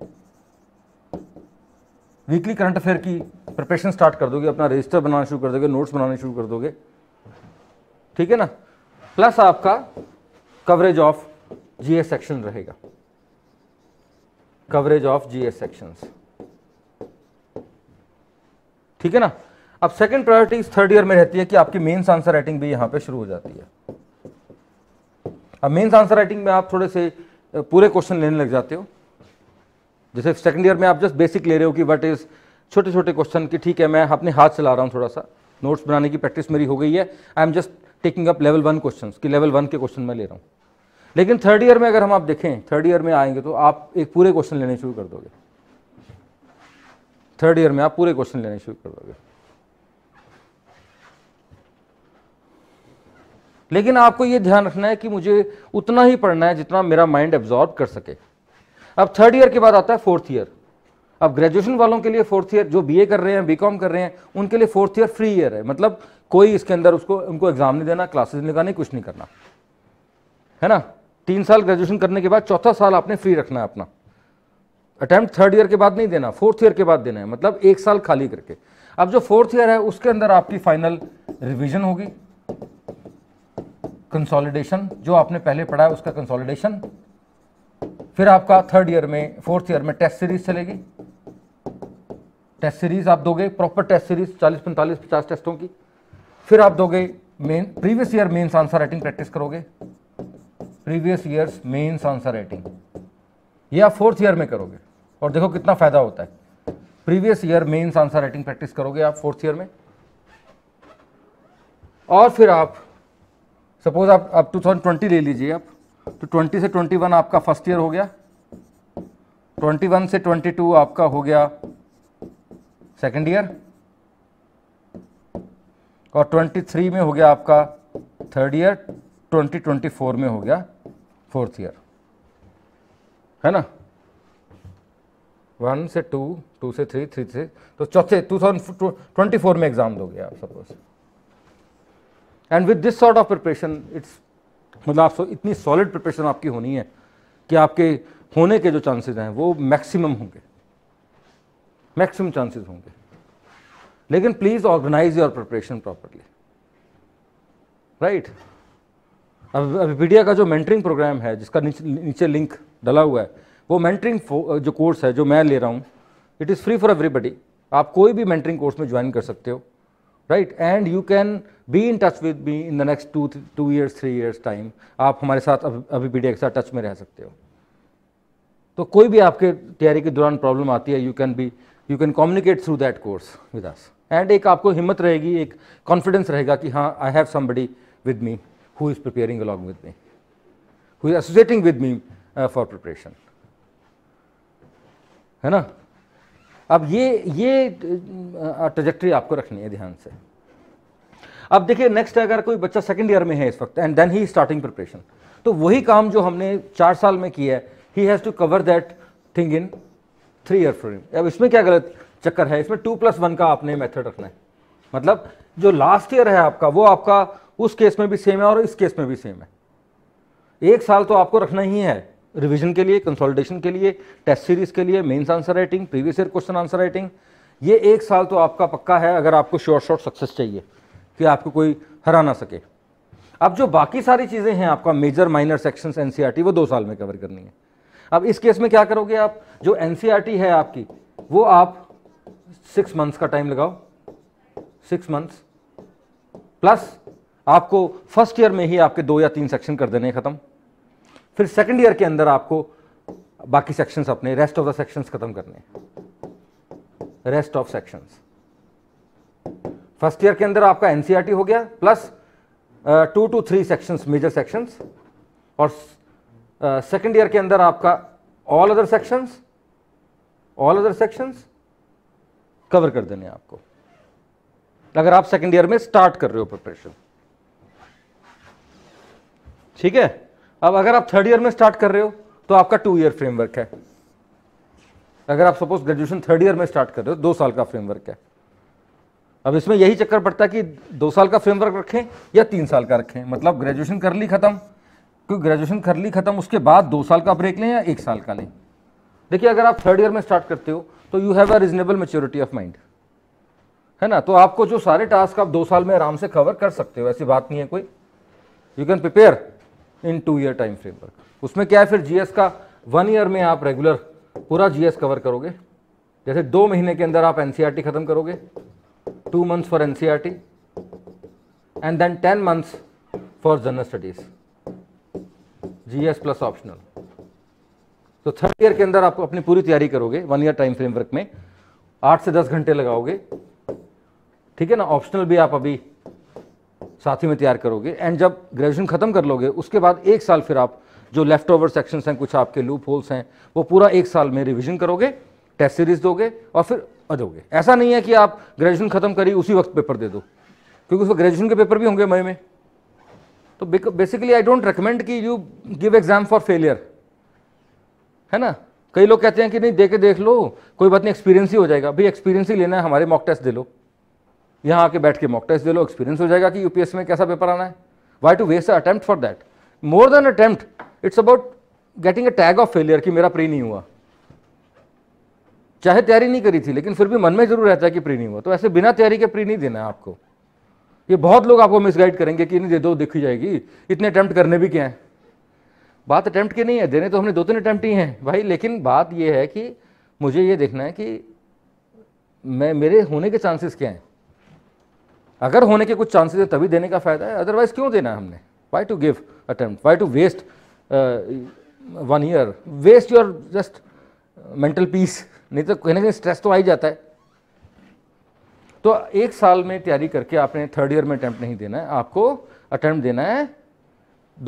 वीकली करंट अफेयर की प्रिपरेशन स्टार्ट कर दोगे अपना रजिस्टर बनाना शुरू कर दोगे नोट्स बनाने शुरू कर दोगे ठीक है ना प्लस आपका कवरेज ऑफ जीएस सेक्शन रहेगा कवरेज ऑफ जीएस सेक्शंस ठीक है ना अब सेकंड प्रायोरिटी थर्ड ईयर में रहती है कि आपकी मेन्स आंसर राइटिंग भी यहां पे शुरू हो जाती है अब मेन्स आंसर राइटिंग में आप थोड़े से पूरे क्वेश्चन लेने लग जाते हो जैसे सेकंड ईयर में आप जस्ट बेसिक ले रहे हो कि वट इज छोटे छोटे क्वेश्चन की ठीक है मैं अपने हाथ चला रहा हूं थोड़ा सा नोट्स बनाने की प्रैक्टिस मेरी हो गई है I am just taking up level one question की लेवल वन के क्वेश्चन मैं ले रहा हूं लेकिन थर्ड ईयर में अगर हम आप देखें थर्ड ईयर में आएंगे तो आप एक पूरे क्वेश्चन लेने शुरू कर दोगे थर्ड ईयर में आप पूरे क्वेश्चन लेने शुरू कर दोगे लेकिन आपको यह ध्यान रखना है कि मुझे उतना ही पढ़ना है जितना मेरा माइंड एब्जॉर्ब कर सके अब थर्ड ईयर के बाद आता है फोर्थ ईयर अब ग्रेजुएशन वालों के लिए फोर्थ ईयर जो बीए कर रहे हैं बीकॉम कर रहे हैं उनके लिए फोर्थ ईयर फ्री ईयर है मतलब कोई इसके अंदर उसको उनको एग्जाम नहीं देना क्लासेस नहीं लगानी कुछ नहीं करना है ना तीन साल ग्रेजुएशन करने के बाद चौथा साल आपने फ्री रखना है अपना अटैम्प्ट थर्ड ईयर के बाद नहीं देना फोर्थ ईयर के बाद देना है मतलब एक साल खाली करके अब जो फोर्थ ईयर है उसके अंदर आपकी फाइनल रिविजन होगी कंसोलिडेशन जो आपने पहले पढ़ा है उसका कंसोलिडेशन फिर आपका थर्ड ईयर में फोर्थ ईयर में टेस्ट सीरीज चलेगी टेस्ट सीरीज आप दोगे प्रॉपर टेस्ट सीरीज 40 45 50 टेस्टों की फिर आप दोगे main previous year mains answer writing practice करोगे previous years mains answer writing ये आप फोर्थ ईयर में करोगे और देखो कितना फ़ायदा होता है previous year mains answer writing practice करोगे आप फोर्थ ईयर में और फिर आप सपोज आप आप 2020 ले लीजिए आप तो 20 से 21 आपका फर्स्ट ईयर हो गया 21 से 22 आपका हो गया सेकेंड ईयर और 23 में हो गया आपका थर्ड ईयर 2024 में हो गया फोर्थ ईयर है ना वन से टू टू से थ्री थ्री से तो चौथे टू थाउजेंड ट्वेंटी फोर में एग्जाम दोगे आप suppose and with this sort of preparation it's मतलब आप इतनी सॉलिड प्रिपरेशन आपकी होनी है कि आपके होने के जो चांसेस हैं वो मैक्सिमम होंगे मैक्सिमम चांसेस होंगे लेकिन please organise your preparation properly right अब पीडिया का जो मेंटरिंग प्रोग्राम है जिसका नीचे, नीचे लिंक डला हुआ है वो मेंटरिंग जो कोर्स है जो मैं ले रहा हूँ it is free for everybody आप कोई भी मेंटरिंग कोर्स में ज्वाइन कर सकते हो right and you can be in touch with me in the next two two years three years time आप हमारे साथ अभी पीडिया के साथ टच में रह सकते हो तो कोई भी आपके तैयारी के दौरान प्रॉब्लम आती है you can be you can communicate through that course with us and एक आपको हिम्मत रहेगी एक कॉन्फिडेंस रहेगा कि हाँ I have somebody with me who is preparing along with me, who is associating with me uh, for preparation. है ना अब ये ये ट्रजेक्ट्री uh, आपको रखनी है ध्यान से अब देखिए नेक्स्ट अगर कोई बच्चा सेकंड ईयर में है इस वक्त and then he starting preparation तो वही काम जो हमने चार साल में किया है he has to cover that thing in three year frame अब इसमें क्या गलत चक्कर है इसमें टू प्लस वन का आपने मेथड रखना है मतलब जो लास्ट ईयर है आपका वो आपका उस केस में भी सेम है और इस केस में भी सेम है एक साल तो आपको रखना ही है रिविजन के लिए कंसोलिडेशन के लिए टेस्ट सीरीज के लिए mains answer writing previous year question answer writing ये एक साल तो आपका पक्का है अगर आपको शॉर्ट शॉर्ट सक्सेस चाहिए कि आपको कोई हरा ना सके अब जो बाकी सारी चीज़ें हैं आपका मेजर माइनर सेक्शंस एन वो दो साल में कवर करनी है अब इस केस में क्या करोगे आप जो एन e है आपकी वो आप सिक्स मंथ्स का टाइम लगाओ सिक्स मंथ्स प्लस आपको फर्स्ट ईयर में ही आपके दो या तीन सेक्शन कर देने ख़त्म फिर सेकेंड ईयर के अंदर आपको बाकी सेक्शंस अपने रेस्ट ऑफ द सेक्शंस ख़त्म करने rest of sections first year के अंदर आपका एनसीआरटी e हो गया plus two two three sections major sections और सेकेंड uh, ईयर के अंदर आपका all other sections all other sections cover कर देने आपको अगर आप सेकेंड ईयर में स्टार्ट कर रहे हो प्रिपरेशन ठीक है अब अगर आप थर्ड ईयर में स्टार्ट कर रहे हो तो आपका टू ईयर फ्रेमवर्क है अगर आप सपोज ग्रेजुएशन थर्ड ईयर में स्टार्ट कर रहे हो दो साल का फ्रेमवर्क है अब इसमें यही चक्कर पड़ता है कि दो साल का फ्रेमवर्क रखें या तीन साल का रखें मतलब ग्रेजुएशन कर ली खत्म क्योंकि ग्रेजुएशन कर ली खत्म उसके बाद दो साल का ब्रेक लें या एक साल का लें देखिए अगर आप थर्ड ईयर में स्टार्ट करते हो तो you have a reasonable maturity of mind है ना तो आपको जो सारे टास्क आप दो साल में आराम से कवर कर सकते हो ऐसी बात नहीं है कोई you can prepare in two year time framework उसमें क्या है फिर जीएस का वन ईयर में आप रेगुलर पूरा जीएस कवर करोगे जैसे दो महीने के अंदर आप एनसीईआरटी e खत्म करोगे two months for NCERT and then ten months for general studies GS plus optional तो थर्ड ईयर के अंदर आप अपनी पूरी तैयारी करोगे वन ईयर टाइम फ्रेमवर्क में आठ से दस घंटे लगाओगे ठीक है ना ऑप्शनल भी आप अभी साथ ही में तैयार करोगे एंड जब ग्रेजुएशन ख़त्म कर लोगे उसके बाद एक साल फिर आप जो लेफ्ट ओवर सेक्शंस हैं कुछ आपके लूप होल्स हैं वो पूरा एक साल में रिविजन करोगे टेस्ट सीरीज दोगे और फिर दोगे ऐसा नहीं है कि आप ग्रेजुएशन ख़त्म करी उसी वक्त पेपर दे दो क्योंकि उसमें ग्रेजुएशन के पेपर भी होंगे मई में तो बेसिकली आई डोंट रिकमेंड कि you give exam for failure है ना कई लोग कहते हैं कि नहीं देखे देख लो कोई बात नहीं एक्सपीरियंस ही हो जाएगा भाई एक्सपीरियंस ही लेना है हमारे मॉक टेस्ट दे लो यहाँ आके बैठ के मॉक टेस्ट दे लो एक्सपीरियंस हो जाएगा कि यूपीएस में कैसा पेपर आना है why to waste attempt for that more than attempt it's about getting a tag of failure कि मेरा प्री नहीं हुआ चाहे तैयारी नहीं करी थी लेकिन फिर भी मन में जरूर रहता है कि प्री नहीं हुआ तो ऐसे बिना तैयारी के प्री नहीं देना है आपको ये बहुत लोग आपको मिसगाइड करेंगे कि नहीं दे दो देखी जाएगी इतने अटैम्प्ट करने भी क्या है बात अटैम्प्ट की नहीं है देने तो हमने दो तीन अटैम्प्ट ही हैं भाई लेकिन बात ये है कि मुझे ये देखना है कि मैं मेरे होने के चांसेस क्या हैं अगर होने के कुछ चांसेस है तभी देने का फ़ायदा है अदरवाइज़ क्यों देना है हमने why to give attempt why to waste one year waste your just mental peace नहीं तो कहीं ना कहीं स्ट्रेस तो आ ही जाता है तो एक साल में तैयारी करके आपने थर्ड ईयर में अटैम्प्ट नहीं देना है आपको अटैम्प्ट देना है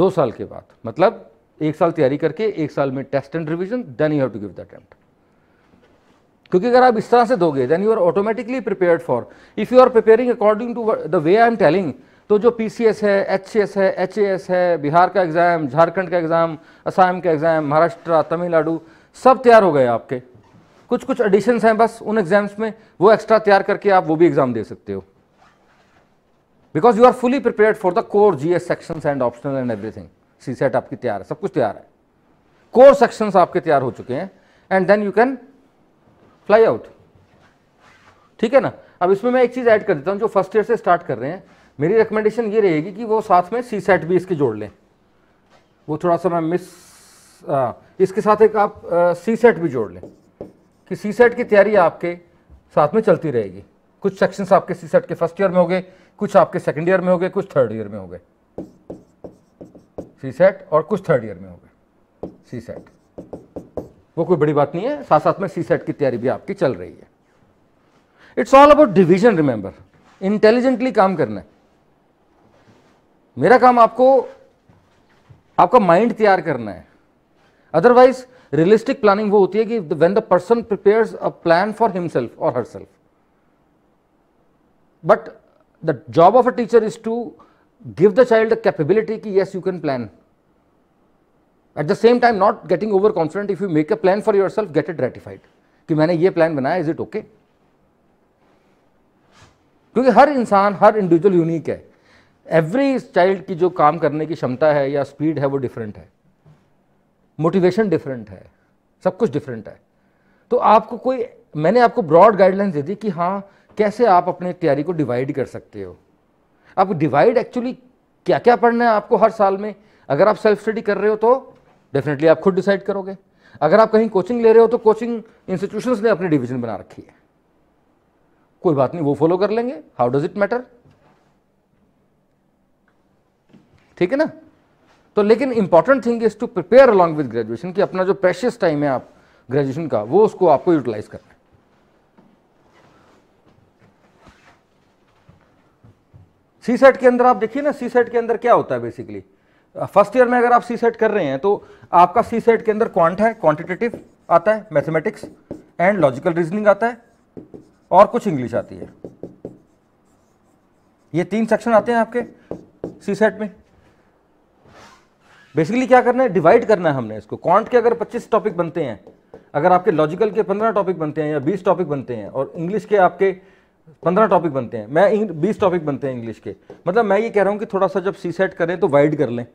दो साल के बाद मतलब एक साल तैयारी करके एक साल में test and revision then you have to give the attempt क्योंकि अगर आप इस तरह से दोगे then you are automatically prepare for if you are preparing according to the way I am telling तो जो पी सी एस है एच एस है एच ए एस है बिहार का एग्ज़ाम झारखंड का एग्ज़ाम असम का एग्ज़ाम महाराष्ट्र तमिलनाडु सब तैयार हो गए आपके कुछ कुछ एडिशन हैं बस उन एग्ज़ाम्स में वो एक्स्ट्रा तैयार करके आप वो भी एग्ज़ाम दे सकते हो because you are fully prepare for the core G S section and optional and everything CSAT आपकी तैयार है सब कुछ तैयार है कोर सेक्शंस आपके तैयार हो चुके हैं and then you can fly out ठीक है ना अब इसमें मैं एक चीज़ ऐड कर देता हूँ जो फर्स्ट ईयर से स्टार्ट कर रहे हैं मेरी रिकमेंडेशन ये रहेगी कि वो साथ में सी सेट भी इसके जोड़ लें वो थोड़ा सा मैं मिस आ, इसके साथ एक आप सी सेट भी जोड़ लें कि सी सेट की तैयारी आपके साथ में चलती रहेगी कुछ सेक्शंस आपके सी सेट के फर्स्ट ईयर में हो गए कुछ आपके सेकेंड ईयर में हो गए कुछ थर्ड ईयर में हो गए सी सेट और कुछ थर्ड ईयर में हो गए सी सेट वो कोई बड़ी बात नहीं है साथ साथ में सी सेट की तैयारी भी आपकी चल रही है it's all about division remember intelligently काम करना है मेरा काम आपको आपका माइंड तैयार करना है अदरवाइज रियलिस्टिक प्लानिंग वो होती है कि when the person prepares a plan for himself और herself but the job of a teacher is to give the child capability कि yes you can plan at the same time not getting over confident if you make a plan for yourself get it ratified कि मैंने ये प्लान बनाया इज इट ओके क्योंकि हर इंसान हर इंडिविजुअल यूनिक है एवरी चाइल्ड की जो काम करने की क्षमता है या स्पीड है वो डिफरेंट है मोटिवेशन डिफरेंट है सब कुछ डिफरेंट है तो आपको कोई मैंने आपको ब्रॉड गाइडलाइंस दे दी कि हाँ कैसे आप अपने तैयारी को डिवाइड कर सकते हो आप डिवाइड एक्चुअली क्या क्या पढ़ना है आपको हर साल में अगर आप सेल्फ स्टडी कर रहे हो तो डेफिनेटली आप खुद डिसाइड करोगे अगर आप कहीं कोचिंग ले रहे हो तो कोचिंग इंस्टीट्यूशंस ने अपनी डिवीजन बना रखी है कोई बात नहीं वो फॉलो कर लेंगे हाउ डज इट मैटर ठीक है ना तो लेकिन important thing is to prepare along with graduation कि अपना जो प्रेशियस टाइम है आप ग्रेजुएशन का वो उसको आपको यूटिलाइज करना है सी सेट के अंदर आप देखिए ना सी सेट के अंदर क्या होता है बेसिकली फर्स्ट ईयर में अगर आप सी सेट कर रहे हैं तो आपका सी सेट के अंदर क्वांट है क्वांटिटेटिव आता है मैथमेटिक्स एंड लॉजिकल रीजनिंग आता है और कुछ इंग्लिश आती है ये तीन सेक्शन आते हैं आपके सी सेट में बेसिकली क्या करना है डिवाइड करना है हमने इसको क्वांट के अगर 25 टॉपिक बनते हैं अगर आपके लॉजिकल के 15 टॉपिक बनते हैं या 20 टॉपिक बनते हैं और इंग्लिश के आपके 15 टॉपिक बनते हैं मैं 20 टॉपिक बनते हैं इंग्लिश के मतलब मैं ये कह रहा हूँ कि थोड़ा सा जब सी सेट करें तो वाइड कर लें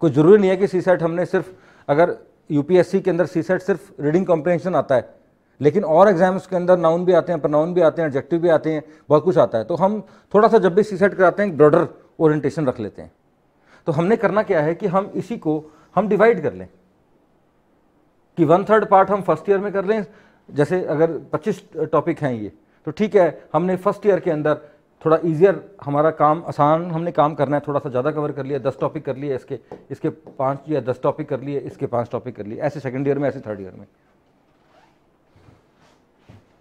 कोई ज़रूरी नहीं है कि सी हमने सिर्फ अगर यूपीएससी के अंदर सी सिर्फ रीडिंग कॉम्प्रेंशन आता है लेकिन और एग्जाम्स के अंदर नाउन भी आते हैं प्रनाउन भी आते हैं एडजेक्टिव भी आते हैं बहुत कुछ आता है तो हम थोड़ा सा जब भी सी सेट कराते हैं ब्रॉडर ओरिएंटेशन रख लेते हैं तो हमने करना क्या है कि हम इसी को हम डिवाइड कर लें कि वन थर्ड पार्ट हम फर्स्ट ईयर में कर लें जैसे अगर 25 टॉपिक हैं ये तो ठीक है हमने फर्स्ट ईयर के अंदर थोड़ा ईजियर हमारा काम आसान हमने काम करना है थोड़ा सा ज़्यादा कवर कर लिया दस टॉपिक कर लिए इसके इसके पाँच या दस टॉपिक कर लिए इसके पाँच टॉपिक कर लिए ऐसे सेकेंड ईयर में ऐसे थर्ड ईयर में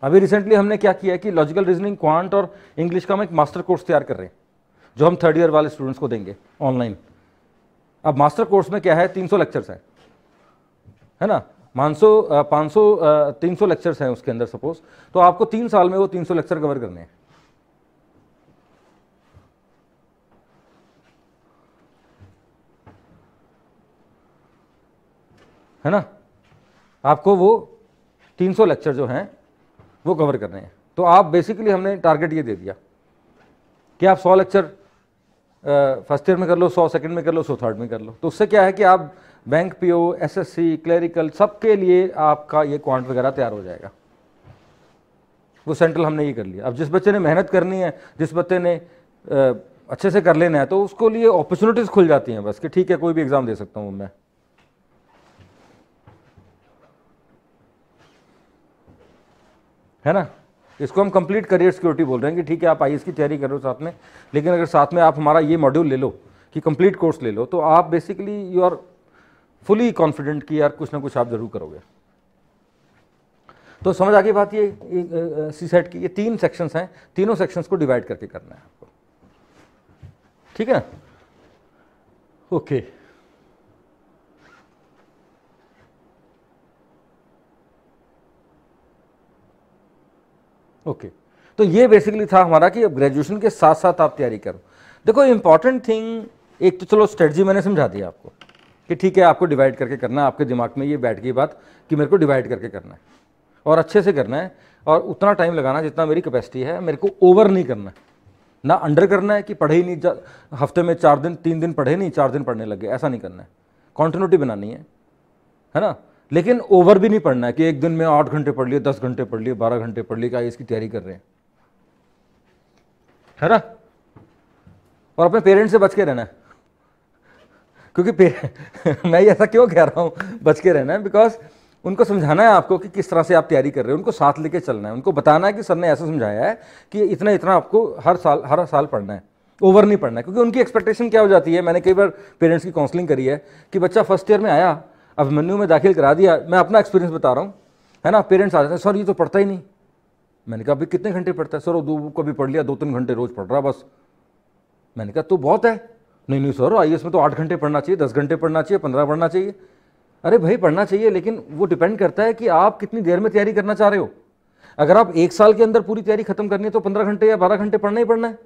अभी रिसेंटली हमने क्या किया है कि लॉजिकल रीजनिंग क्वांट और इंग्लिश का हम एक मास्टर कोर्स तैयार कर रहे हैं जो हम थर्ड ईयर वाले स्टूडेंट्स को देंगे ऑनलाइन अब मास्टर कोर्स में क्या है 300 लेक्चर्स हैं है ना पाँच पाँच सौ सौ तीन सौ लेक्चर्स हैं उसके अंदर सपोज तो आपको तीन साल में वो 300 लेक्चर कवर करने हैं है ना आपको वो 300 लेक्चर जो हैं वो कवर करने हैं तो आप बेसिकली हमने टारगेट ये दे दिया कि आप 100 लेक्चर फर्स्ट ईयर में कर लो 100 सेकंड में कर लो 100 थर्ड में कर लो तो उससे क्या है कि आप बैंक पीओ एसएससी क्लरिकल सबके लिए आपका ये क्वांट वगैरह तैयार हो जाएगा वो सेंट्रल हमने ये कर लिया अब जिस बच्चे ने मेहनत करनी है जिस बच्चे ने अच्छे से कर लेना है तो उसको लिए अपॉर्चुनिटीज़ खुल जाती हैं बस कि ठीक है कोई भी एग्ज़ाम दे सकता हूँ मैं है ना इसको हम कंप्लीट करियर सिक्योरिटी बोल रहे हैं कि ठीक है आप आई की तैयारी करो साथ में लेकिन अगर साथ में आप हमारा ये मॉड्यूल ले लो कि कंप्लीट कोर्स ले लो तो आप basically you are fully confident कि यार कुछ ना कुछ आप ज़रूर करोगे तो समझ आ गई बात ये सी सेट की ये तीन सेक्शंस हैं तीनों सेक्शंस को डिवाइड करके करना है आपको ठीक है ओके okay. ओके तो ये बेसिकली था हमारा कि अब ग्रेजुएशन के साथ साथ आप तैयारी करो देखो इंपॉर्टेंट थिंग एक तो चलो स्ट्रेटजी मैंने समझा दिया आपको कि ठीक है आपको डिवाइड करके करना है आपके दिमाग में ये बैठ गई बात कि मेरे को डिवाइड करके करना है और अच्छे से करना है और उतना टाइम लगाना जितना मेरी कैपेसिटी है मेरे को ओवर नहीं करना है ना अंडर करना है कि पढ़े ही नहीं हफ्ते में चार दिन तीन दिन पढ़े नहीं चार दिन पढ़ने लगे ऐसा नहीं करना है कॉन्टिन्यूटी बनानी है है ना लेकिन ओवर भी नहीं पढ़ना है कि एक दिन में आठ घंटे पढ़ लिए दस घंटे पढ़ लिए बारह घंटे पढ़ लिए क्या इसकी तैयारी कर रहे हैं है ना और अपने पेरेंट्स से बच के रहना है क्योंकि मैं ऐसा क्यों कह रहा हूँ बच के रहना है बिकॉज उनको समझाना है आपको कि किस तरह से आप तैयारी कर रहे हो उनको साथ लेके चलना है उनको बताना है कि सर ने ऐसा समझाया है कि इतना इतना आपको हर साल हर साल पढ़ना है ओवर नहीं पढ़ना है क्योंकि उनकी एक्सपेक्टेशन क्या हो जाती है मैंने कई बार पेरेंट्स की काउंसलिंग करी है कि बच्चा फर्स्ट ईयर में आया अब मेन्यू में दाखिल करा दिया मैं अपना एक्सपीरियंस बता रहा हूँ है ना पेरेंट्स आ जाते हैं सर ये तो पढ़ता ही नहीं मैंने कहा अभी कितने घंटे पढ़ता है सर वो दो कभी पढ़ लिया दो तीन घंटे रोज़ पढ़ रहा बस मैंने कहा तो बहुत है नहीं नहीं सर आई में तो आठ घंटे पढ़ना चाहिए दस घंटे पढ़ना चाहिए पंद्रह पढ़ना चाहिए अरे भाई पढ़ना चाहिए लेकिन वो डिपेंड करता है कि आप कितनी देर में तैयारी करना चाह रहे हो अगर आप एक साल के अंदर पूरी तैयारी खत्म करनी है तो पंद्रह घंटे या बारह घंटे पढ़ना ही पढ़ना है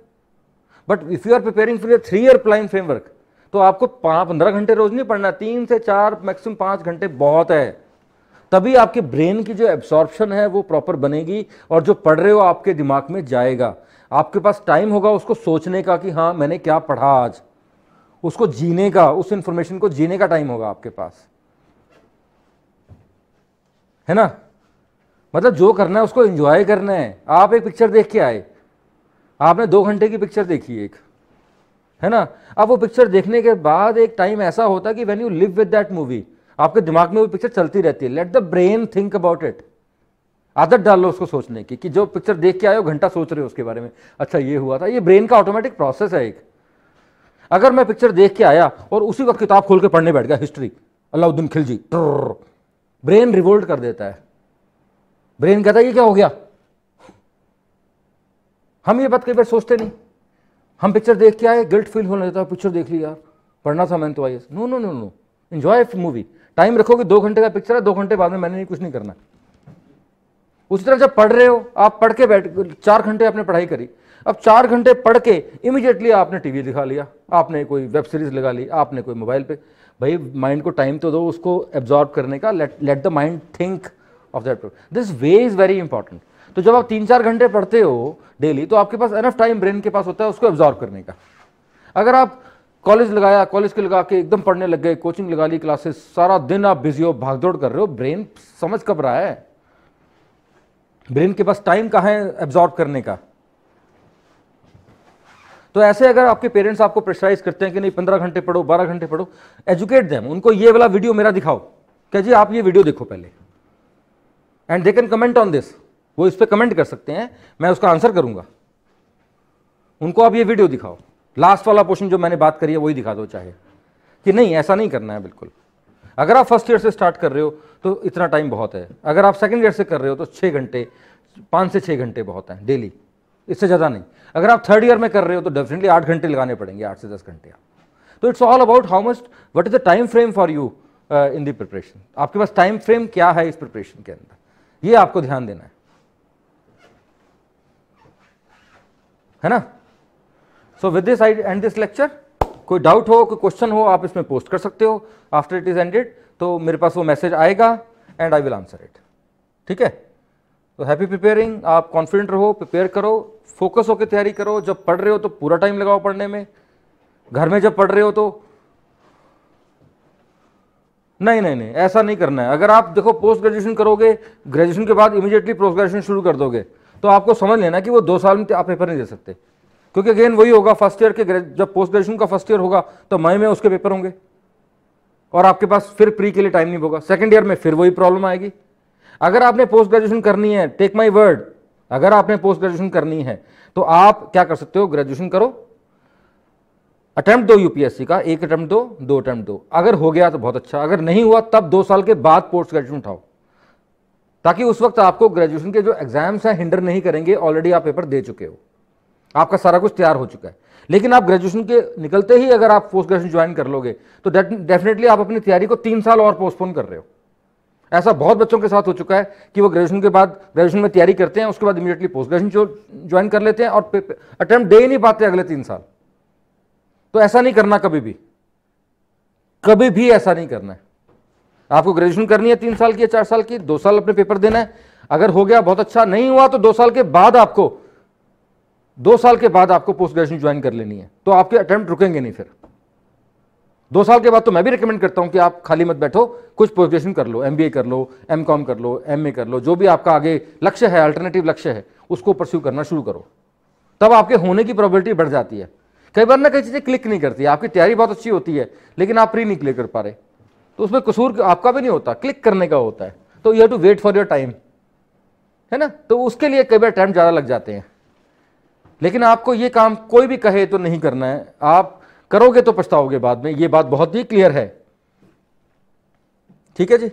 but if you are preparing for a three year planning framework तो आपको पाँच पंद्रह घंटे रोज नहीं पढ़ना तीन से चार मैक्सिमम पाँच घंटे बहुत है तभी आपके ब्रेन की जो एब्सॉर्प्शन है वो प्रॉपर बनेगी और जो पढ़ रहे हो आपके दिमाग में जाएगा आपके पास टाइम होगा उसको सोचने का कि हाँ मैंने क्या पढ़ा आज उसको जीने का उस इंफॉर्मेशन को जीने का टाइम होगा आपके पास है ना मतलब जो करना है उसको एंजॉय करना है आप एक पिक्चर देख के आए आपने दो घंटे की पिक्चर देखी एक है ना अब वो पिक्चर देखने के बाद एक टाइम ऐसा होता है कि when you live with that movie आपके दिमाग में वो पिक्चर चलती रहती है let the brain think about it आदत डाल लो उसको सोचने की कि जो पिक्चर देख के आए हो घंटा सोच रहे हो उसके बारे में अच्छा ये हुआ था ये ब्रेन का ऑटोमेटिक प्रोसेस है एक अगर मैं पिक्चर देख के आया और उसी वक्त किताब खोल के पढ़ने बैठ गया history Alauddin Khilji brain revolt कर देता है ब्रेन कहता है ये क्या हो गया हम ये बात कई बार सोचते नहीं हम पिक्चर देख के आए गिल्ट फील होने लगता है पिक्चर देख ली यार पढ़ना था मैंने तो I know no no no enjoy movie time रखोगे दो घंटे का पिक्चर है दो घंटे बाद में मैंने नहीं कुछ नहीं करना उसी तरह जब पढ़ रहे हो आप पढ़ के बैठ चार घंटे आपने पढ़ाई करी अब चार घंटे पढ़ के इमीजिएटली आपने टीवी दिखा लिया आपने कोई वेब सीरीज लगा ली आपने कोई मोबाइल पे भाई माइंड को टाइम तो दो उसको एब्जॉर्ब करने का let let the mind think of that this way is very important तो जब आप तीन चार घंटे पढ़ते हो डेली तो आपके पास एनफ टाइम ब्रेन के पास होता है उसको एब्जॉर्व करने का अगर आप कॉलेज लगाया कॉलेज के लगा के एकदम पढ़ने लग गए कोचिंग लगा ली क्लासेस सारा दिन आप बिजी हो भागदौड़ कर रहे हो ब्रेन समझ कब रहा है ब्रेन के पास टाइम कहाँ है एब्जॉर्व करने का तो ऐसे अगर आपके पेरेंट्स आपको प्रेशराइज करते हैं कि नहीं पंद्रह घंटे पढ़ो बारह घंटे पढ़ो एजुकेट देम उनको ये वाला वीडियो मेरा दिखाओ क्या जी आप ये वीडियो देखो पहले and they can comment on this वो इस पर कमेंट कर सकते हैं मैं उसका आंसर करूंगा उनको आप ये वीडियो दिखाओ लास्ट वाला पोर्शन जो मैंने बात करी है वही दिखा दो चाहे कि नहीं ऐसा नहीं करना है बिल्कुल अगर आप फर्स्ट ईयर से स्टार्ट कर रहे हो तो इतना टाइम बहुत है अगर आप सेकेंड ईयर से कर रहे हो तो छः घंटे पाँच से छः घंटे बहुत हैं डेली इससे ज़्यादा नहीं अगर आप थर्ड ईयर में कर रहे हो तो डेफिनेटली आठ घंटे लगाने पड़ेंगे आठ से दस घंटे आप तो it's all about how much what is the time frame for you in the preparation आपके पास टाइम फ्रेम क्या है इस प्रिपरेशन के अंदर ये आपको ध्यान देना है है ना so with this I end this lecture कोई डाउट हो कोई क्वेश्चन हो आप इसमें पोस्ट कर सकते हो आफ्टर इट इज एंडेड तो मेरे पास वो मैसेज आएगा and I will answer it ठीक है तो हैप्पी प्रिपेयरिंग आप कॉन्फिडेंट रहो प्रिपेयर करो फोकस होकर तैयारी करो जब पढ़ रहे हो तो पूरा टाइम लगाओ पढ़ने में घर में जब पढ़ रहे हो तो नहीं नहीं नहीं ऐसा नहीं करना है अगर आप देखो पोस्ट ग्रेजुएशन करोगे ग्रेजुएशन के बाद इमीडिएटली पोस्ट ग्रेजुएशन शुरू कर दोगे तो आपको समझ लेना कि वो दो साल में आप पेपर नहीं दे सकते क्योंकि अगेन वही होगा फर्स्ट ईयर के जब पोस्ट ग्रेजुएशन का फर्स्ट ईयर होगा तो मई में उसके पेपर होंगे और आपके पास फिर प्री के लिए टाइम नहीं होगा सेकेंड ईयर में फिर वही प्रॉब्लम आएगी अगर आपने पोस्ट ग्रेजुएशन करनी है टेक माई वर्ड अगर आपने पोस्ट ग्रेजुएशन करनी है तो आप क्या कर सकते हो ग्रेजुएशन करो अटैम्प्ट दो यूपीएससी का एक अटैम्प्ट दो दो अटैम्प्ट दो अगर हो गया तो बहुत अच्छा अगर नहीं हुआ तब दो साल के बाद पोस्ट ग्रेजुएशन उठाओ ताकि उस वक्त आपको ग्रेजुएशन के जो एग्जाम्स हैं हिंडर नहीं करेंगे ऑलरेडी आप पेपर दे चुके हो आपका सारा कुछ तैयार हो चुका है लेकिन आप ग्रेजुएशन के निकलते ही अगर आप पोस्ट ग्रेजुएशन ज्वाइन कर लोगे तो डेफिनेटली आप अपनी तैयारी को तीन साल और पोस्टपोन कर रहे हो ऐसा बहुत बच्चों के साथ हो चुका है कि वो ग्रेजुएशन के बाद ग्रेजुएशन में तैयारी करते हैं उसके बाद इमीडिएटली पोस्ट ग्रेजुएशन ज्वाइन कर लेते हैं और अटेम्प्ट दे ही नहीं पाते अगले तीन साल तो ऐसा नहीं करना कभी भी कभी भी ऐसा नहीं करना है आपको ग्रेजुएशन करनी है तीन साल की या चार साल की दो साल अपने पेपर देना है अगर हो गया बहुत अच्छा नहीं हुआ तो दो साल के बाद आपको दो साल के बाद आपको पोस्ट ग्रेजुएशन ज्वाइन कर लेनी है तो आपके अटैम्प्ट रुकेंगे नहीं फिर दो साल के बाद तो मैं भी रिकमेंड करता हूं कि आप खाली मत बैठो कुछ पोस्ट ग्रेजुएशन कर लो एमबीए कर लो एमकॉम कर लो एमए कर लो जो भी आपका आगे लक्ष्य है अल्टरनेटिव लक्ष्य है उसको परस्यू करना शुरू करो तब आपके होने की प्रोबेबिलिटी बढ़ जाती है कई बार ना कई चीज़ें क्लिक नहीं करती आपकी तैयारी बहुत अच्छी होती है लेकिन आप प्री नहीं क्लियर कर पा रहे तो उसमें कसूर आपका भी नहीं होता क्लिक करने का होता है तो you have to wait for your time है ना तो उसके लिए कई बार टाइम ज़्यादा लग जाते हैं लेकिन आपको ये काम कोई भी कहे तो नहीं करना है आप करोगे तो पछताओगे बाद में ये बात बहुत ही क्लियर है ठीक है जी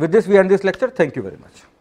with this we end this lecture thank you very much